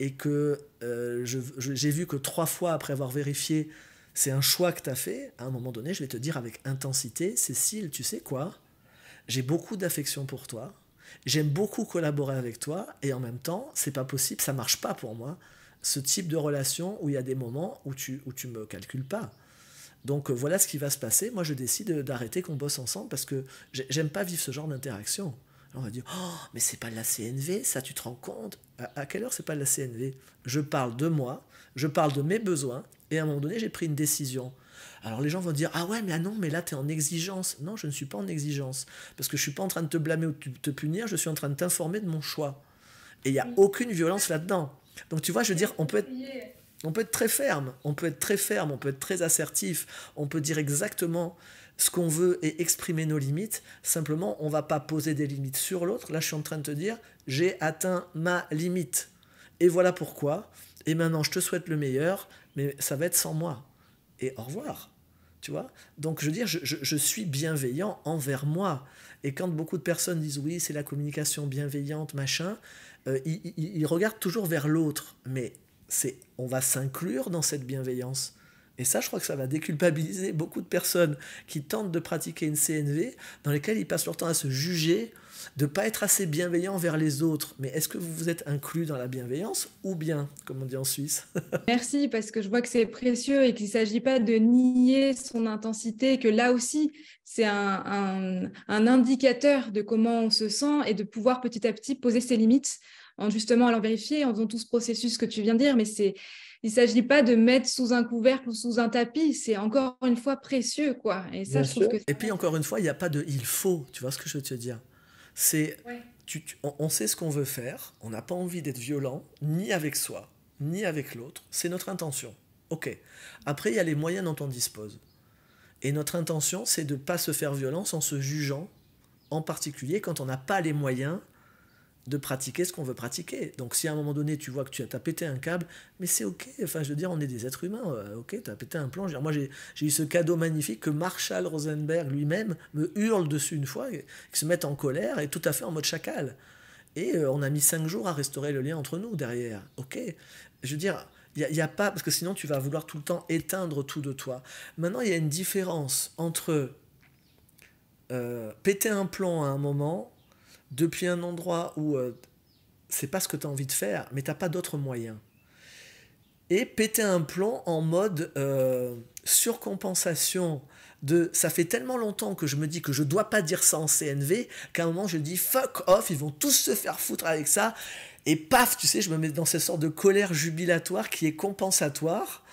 et que euh, j'ai vu que trois fois après avoir vérifié, c'est un choix que tu as fait. À un moment donné, je vais te dire avec intensité Cécile, tu sais quoi J'ai beaucoup d'affection pour toi. J'aime beaucoup collaborer avec toi. Et en même temps, c'est pas possible, ça marche pas pour moi. Ce type de relation où il y a des moments où tu, où tu me calcules pas. Donc euh, voilà ce qui va se passer. Moi, je décide d'arrêter qu'on bosse ensemble parce que j'aime pas vivre ce genre d'interaction. On va dire, oh, mais c'est pas de la CNV, ça tu te rends compte à, à quelle heure c'est pas de la CNV Je parle de moi, je parle de mes besoins et à un moment donné, j'ai pris une décision. Alors les gens vont dire Ah ouais, mais ah non, mais là, tu es en exigence. Non, je ne suis pas en exigence. Parce que je ne suis pas en train de te blâmer ou de te punir, je suis en train de t'informer de mon choix. Et il n'y a mm. aucune violence là-dedans. Donc tu vois, je veux dire, on peut être. On peut être très ferme, on peut être très ferme, on peut être très assertif, on peut dire exactement ce qu'on veut et exprimer nos limites. Simplement, on va pas poser des limites sur l'autre. Là, je suis en train de te dire, j'ai atteint ma limite. Et voilà pourquoi et maintenant je te souhaite le meilleur, mais ça va être sans moi. Et au revoir. Tu vois Donc je veux dire, je, suis bienveillant envers moi. Et quand beaucoup de personnes disent oui, c'est la communication bienveillante, machin, euh, ils, regardent toujours vers l'autre. Mais c'est on va s'inclure dans cette bienveillance. Et ça, je crois que ça va déculpabiliser beaucoup de personnes qui tentent de pratiquer une CNV, dans lesquelles ils passent leur temps à se juger de ne pas être assez bienveillant envers les autres. Mais est-ce que vous vous êtes inclus dans la bienveillance ou bien, comme on dit en Suisse Merci, parce que je vois que c'est précieux et qu'il ne s'agit pas de nier son intensité, que là aussi, c'est un, indicateur de comment on se sent et de pouvoir petit à petit poser ses limites en justement allant vérifier, en faisant tout ce processus que tu viens de dire, mais c'est il ne s'agit pas de mettre sous un couvercle ou sous un tapis, c'est encore une fois précieux, quoi. Et ça, je trouve que... Et puis encore une fois, il n'y a pas de il faut, tu vois ce que je veux te dire c'est on, sait ce qu'on veut faire, on n'a pas envie d'être violent, ni avec soi, ni avec l'autre. C'est notre intention. Ok. Après, il y a les moyens dont on dispose. Et notre intention, c'est de ne pas se faire violence en se jugeant, en particulier quand on n'a pas les moyens de pratiquer ce qu'on veut pratiquer. Donc si à un moment donné tu vois que tu as, pété un câble, mais c'est ok, enfin je veux dire, on est des êtres humains, euh, ok, tu as pété un plan. moi j'ai eu ce cadeau magnifique que Marshall Rosenberg lui-même me hurle dessus une fois, qui se met en colère et tout à fait en mode chacal. Et euh, on a mis cinq jours à restaurer le lien entre nous derrière, ok. Je veux dire, il n'y a, pas, parce que sinon tu vas vouloir tout le temps éteindre tout de toi. Maintenant, il y a une différence entre euh, péter un plan à un moment depuis un endroit où euh, c'est pas ce que tu as envie de faire, mais t'as pas d'autres moyens. Et péter un plomb en mode euh, surcompensation de ça fait tellement longtemps que je me dis que je dois pas dire ça en CNV qu'à un moment je dis fuck off, ils vont tous se faire foutre avec ça. Et paf, tu sais, je me mets dans cette sorte de colère jubilatoire qui est compensatoire.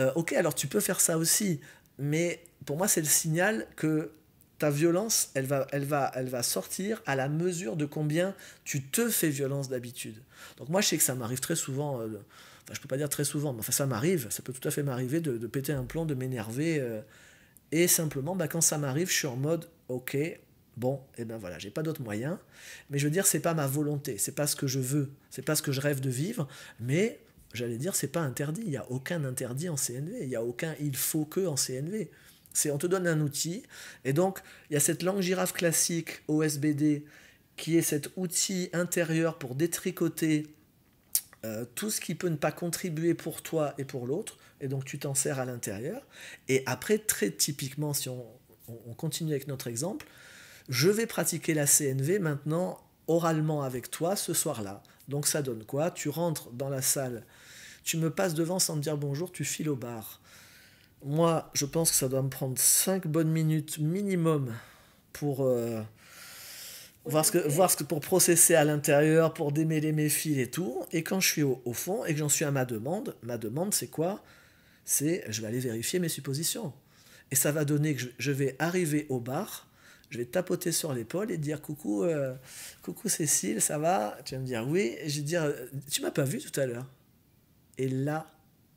Euh, ok, alors tu peux faire ça aussi, mais pour moi c'est le signal que ta violence, elle va, elle, va, elle va sortir à la mesure de combien tu te fais violence d'habitude. Donc moi, je sais que ça m'arrive très souvent, euh, enfin je peux pas dire très souvent, mais enfin ça m'arrive, ça peut tout à fait m'arriver de, péter un plomb, de m'énerver. Euh, et simplement, bah, quand ça m'arrive, je suis en mode, ok, bon, et eh ben voilà, j'ai pas d'autre moyen. Mais je veux dire, c'est pas ma volonté, c'est pas ce que je veux, c'est pas ce que je rêve de vivre, mais j'allais dire, c'est pas interdit. Il n'y a aucun interdit en CNV, il n'y a aucun il faut que en CNV. C'est on te donne un outil, et donc il y a cette langue girafe classique OSBD qui est cet outil intérieur pour détricoter euh, tout ce qui peut ne pas contribuer pour toi et pour l'autre, et donc tu t'en sers à l'intérieur. Et après, très typiquement, si on, on continue avec notre exemple, je vais pratiquer la CNV maintenant oralement avec toi ce soir-là. Donc ça donne quoi Tu rentres dans la salle, tu me passes devant sans me dire bonjour, tu files au bar moi, je pense que ça doit me prendre 5 bonnes minutes minimum pour euh, voir, ce que, voir ce que pour processer à l'intérieur, pour démêler mes fils et tout. Et quand je suis au, fond et que j'en suis à ma demande, ma demande c'est quoi C'est je vais aller vérifier mes suppositions. Et ça va donner que je, vais arriver au bar, je vais tapoter sur l'épaule et dire coucou, euh, coucou Cécile, ça va Tu vas me dire oui. je vais dire euh, tu m'as pas vu tout à l'heure. Et là,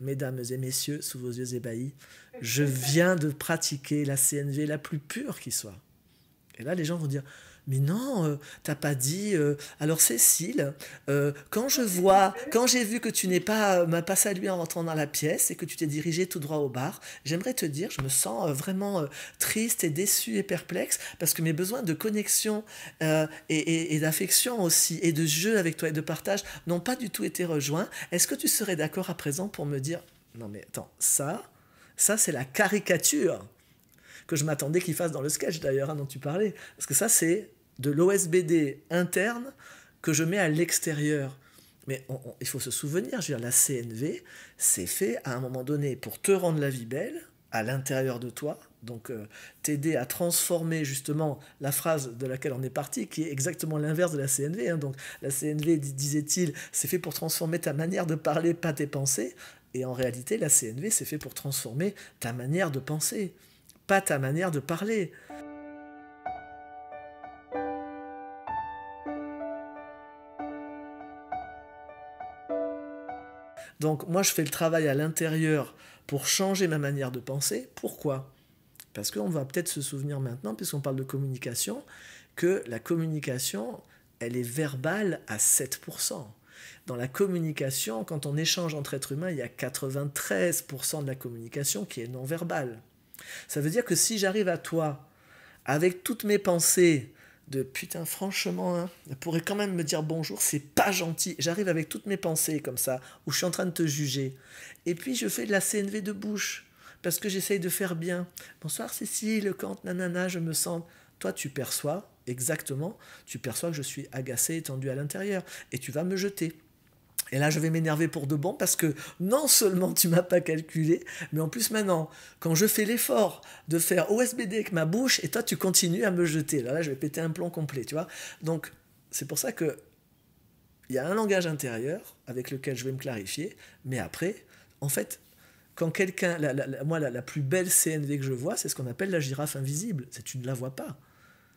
Mesdames et messieurs, sous vos yeux ébahis, je viens de pratiquer la CNV la plus pure qui soit. Et là, les gens vont dire mais non, tu euh, t'as pas dit. Euh, alors Cécile, euh, quand je vois, quand j'ai vu que tu n'es pas m'as pas salué en rentrant dans la pièce et que tu t'es dirigée tout droit au bar, j'aimerais te dire, je me sens vraiment triste et déçue et perplexe parce que mes besoins de connexion et, et d'affection aussi et de jeu avec toi et de partage n'ont pas du tout été rejoints. Est-ce que tu serais d'accord à présent pour me dire non mais attends ça, ça c'est la caricature que je m'attendais qu'il fasse dans le sketch d'ailleurs hein, dont tu parlais. Parce que ça, c'est de l'OSBD interne que je mets à l'extérieur. Mais il faut se souvenir, la CNV, c'est fait à un moment donné pour te rendre la vie belle à l'intérieur de toi, donc euh, t'aider à transformer justement la phrase de laquelle on est parti, qui est exactement l'inverse de la CNV. Hein. Donc la CNV, disait-il, c'est fait pour transformer ta manière de parler, pas tes pensées. Et en réalité, la CNV, c'est fait pour transformer ta manière de penser pas ta manière de parler. Donc moi, je fais le travail à l'intérieur pour changer ma manière de penser. Pourquoi Parce qu'on va peut-être se souvenir maintenant, puisqu'on parle de communication, que la communication, elle est verbale à 7%. Dans la communication, quand on échange entre êtres humains, il y a 93% de la communication qui est non verbale. Ça veut dire que si j'arrive à toi avec toutes mes pensées de putain, franchement, hein, elle pourrait quand même me dire bonjour, c'est pas gentil. J'arrive avec toutes mes pensées comme ça, où je suis en train de te juger. Et puis je fais de la CNV de bouche, parce que j'essaye de faire bien. Bonsoir Cécile, quand nanana, je me sens. Toi, tu perçois exactement, tu perçois que je suis agacé étendu à l'intérieur, et tu vas me jeter. Et là, je vais m'énerver pour de bon parce que non seulement tu m'as pas calculé, mais en plus maintenant, quand je fais l'effort de faire OSBD avec ma bouche, et toi, tu continues à me jeter. Là, là je vais péter un plomb complet, tu vois. Donc, c'est pour ça que il y a un langage intérieur avec lequel je vais me clarifier, mais après, en fait, quand quelqu'un, moi, la, plus belle CNV que je vois, c'est ce qu'on appelle la girafe invisible. C'est tu ne la vois pas.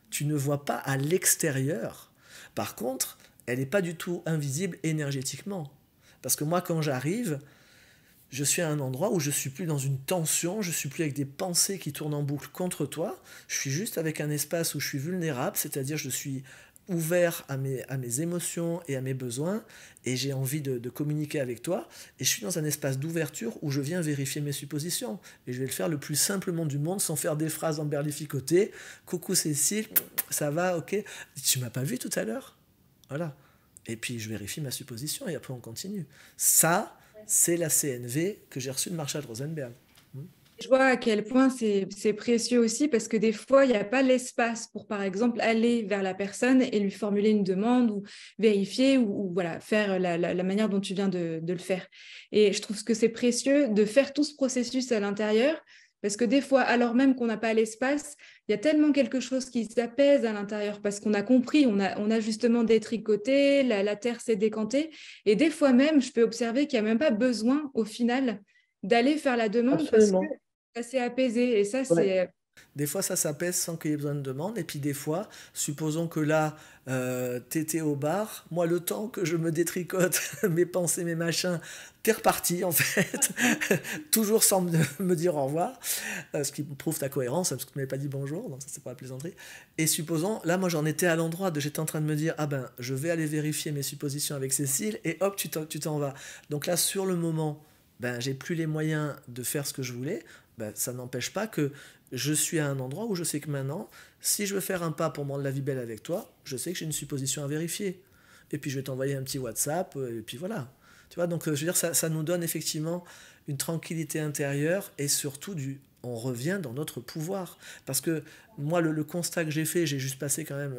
Tu ne vois pas à l'extérieur. Par contre, elle n'est pas du tout invisible énergétiquement. Parce que moi, quand j'arrive, je suis à un endroit où je suis plus dans une tension, je suis plus avec des pensées qui tournent en boucle contre toi, je suis juste avec un espace où je suis vulnérable, c'est-à-dire je suis ouvert à mes, émotions et à mes besoins, et j'ai envie de, communiquer avec toi, et je suis dans un espace d'ouverture où je viens vérifier mes suppositions, et je vais le faire le plus simplement du monde, sans faire des phrases en berlificoté. « coucou Cécile, ça va, ok, tu m'as pas vu tout à l'heure voilà. Et puis je vérifie ma supposition et après on continue. Ça, c'est la CNV que j'ai reçue de Marshall Rosenberg. Hmm. Je vois à quel point c'est précieux aussi parce que des fois, il n'y a pas l'espace pour, par exemple, aller vers la personne et lui formuler une demande ou vérifier ou, voilà, faire la, manière dont tu viens de, le faire. Et je trouve que c'est précieux de faire tout ce processus à l'intérieur parce que des fois, alors même qu'on n'a pas l'espace, il y a tellement quelque chose qui s'apaise à l'intérieur parce qu'on a compris, on a, justement détricoté, la, terre s'est décantée. Et des fois même, je peux observer qu'il n'y a même pas besoin, au final, d'aller faire la demande parce que ça s'est apaisé. Et ça, c'est des fois, ça, s'apaise sans qu'il y ait besoin de demande. Et puis, des fois, supposons que là, euh, t'étais au bar. Moi, le temps que je me détricote mes pensées, mes machins, t'es reparti, en fait. Toujours sans me, dire au revoir. Euh, ce qui prouve ta cohérence, hein, parce que tu m'avais pas dit bonjour. Donc, ça, c'est pas la plaisanterie. Et supposons, là, moi, j'en étais à l'endroit de j'étais en train de me dire Ah ben, je vais aller vérifier mes suppositions avec Cécile. Et hop, tu t'en vas. Donc, là, sur le moment, ben, j'ai plus les moyens de faire ce que je voulais. Ben, ça n'empêche pas que je suis à un endroit où je sais que maintenant, si je veux faire un pas pour rendre la vie belle avec toi, je sais que j'ai une supposition à vérifier. Et puis je vais t'envoyer un petit WhatsApp, euh, et puis voilà. Tu vois, donc euh, je veux dire, ça, nous donne effectivement une tranquillité intérieure et surtout du on revient dans notre pouvoir. Parce que moi, le, constat que j'ai fait, j'ai juste passé quand même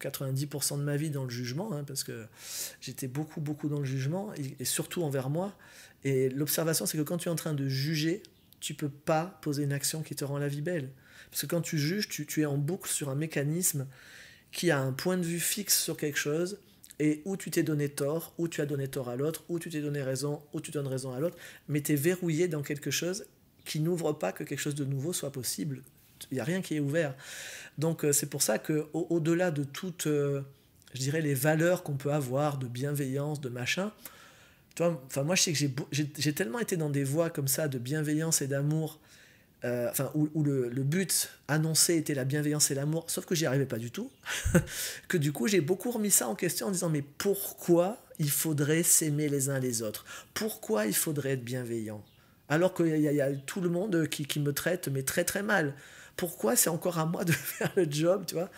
90% euh, de ma vie dans le jugement, hein, parce que j'étais beaucoup, beaucoup dans le jugement, et surtout envers moi. Et l'observation, c'est que quand tu es en train de juger, tu peux pas poser une action qui te rend la vie belle. Parce que quand tu juges, tu, es en boucle sur un mécanisme qui a un point de vue fixe sur quelque chose, et où tu t'es donné tort, où tu as donné tort à l'autre, où tu t'es donné raison, où tu donnes raison à l'autre, mais tu es verrouillé dans quelque chose qui n'ouvre pas que quelque chose de nouveau soit possible. Il n'y a rien qui est ouvert. Donc euh, c'est pour ça quau delà de toutes, euh, je dirais, les valeurs qu'on peut avoir de bienveillance, de machin, enfin, moi, je sais que j'ai tellement été dans des voies comme ça de bienveillance et d'amour, euh, où, le, but annoncé était la bienveillance et l'amour, sauf que j'y arrivais pas du tout, que du coup, j'ai beaucoup remis ça en question en disant, mais pourquoi il faudrait s'aimer les uns les autres Pourquoi il faudrait être bienveillant alors qu'il y, y, a tout le monde qui, me traite, mais très très mal. Pourquoi c'est encore à moi de faire le job, tu vois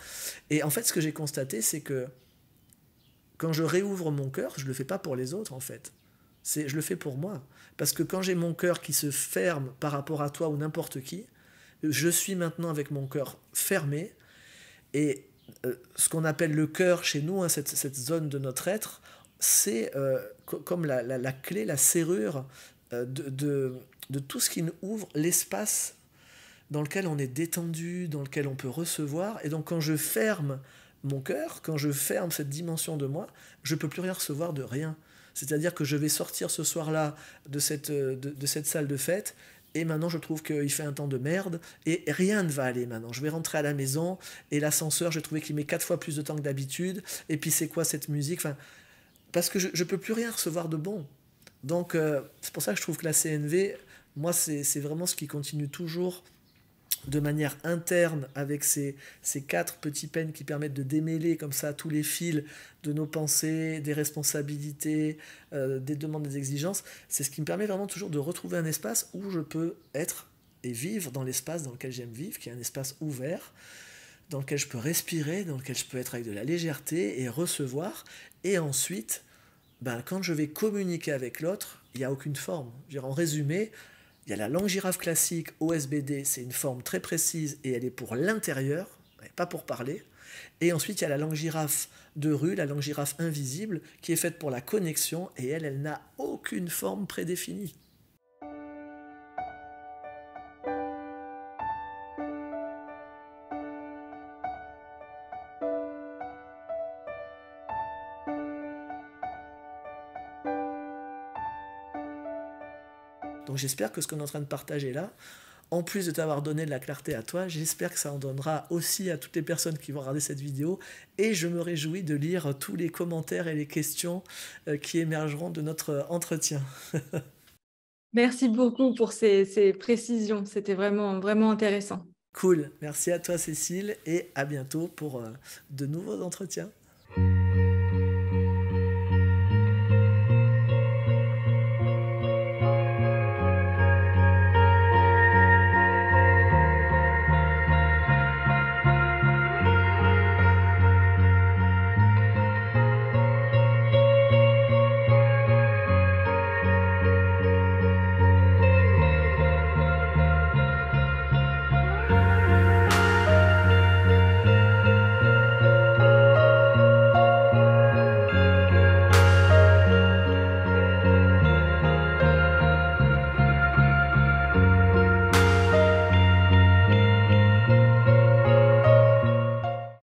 Et en fait, ce que j'ai constaté, c'est que quand je réouvre mon cœur, je ne le fais pas pour les autres, en fait je le fais pour moi. Parce que quand j'ai mon cœur qui se ferme par rapport à toi ou n'importe qui, je suis maintenant avec mon cœur fermé. Et euh, ce qu'on appelle le cœur chez nous, hein, cette, zone de notre être, c'est euh, comme la, clé, la serrure euh, de, tout ce qui nous ouvre l'espace dans lequel on est détendu, dans lequel on peut recevoir. Et donc quand je ferme mon cœur, quand je ferme cette dimension de moi, je ne peux plus rien recevoir de rien. C'est-à-dire que je vais sortir ce soir-là de cette, euh, de, cette salle de fête et maintenant je trouve qu'il fait un temps de merde et rien ne va aller maintenant. Je vais rentrer à la maison et l'ascenseur, j'ai trouvé qu'il met quatre fois plus de temps que d'habitude. Et puis c'est quoi cette musique enfin, Parce que je ne peux plus rien recevoir de bon. Donc euh, c'est pour ça que je trouve que la CNV, moi, c'est vraiment ce qui continue toujours de manière interne avec ces, quatre petits peines qui permettent de démêler comme ça tous les fils de nos pensées, des responsabilités, euh, des demandes, des exigences. C'est ce qui me permet vraiment toujours de retrouver un espace où je peux être et vivre dans l'espace dans lequel j'aime vivre, qui est un espace ouvert, dans lequel je peux respirer, dans lequel je peux être avec de la légèreté et recevoir. Et ensuite, ben, quand je vais communiquer avec l'autre, il n'y a aucune forme. en résumé, il y a la langue girafe classique, OSBD, c'est une forme très précise et elle est pour l'intérieur, pas pour parler. Et ensuite, il y a la langue girafe de rue, la langue girafe invisible, qui est faite pour la connexion et elle, elle n'a aucune forme prédéfinie. j'espère que ce qu'on est en train de partager là, en plus de t'avoir donné de la clarté à toi, j'espère que ça en donnera aussi à toutes les personnes qui vont regarder cette vidéo. Et je me réjouis de lire tous les commentaires et les questions euh, qui émergeront de notre entretien. Merci beaucoup pour ces, précisions. C'était vraiment, vraiment intéressant. Cool. Merci à toi, Cécile, et à bientôt pour euh, de nouveaux entretiens.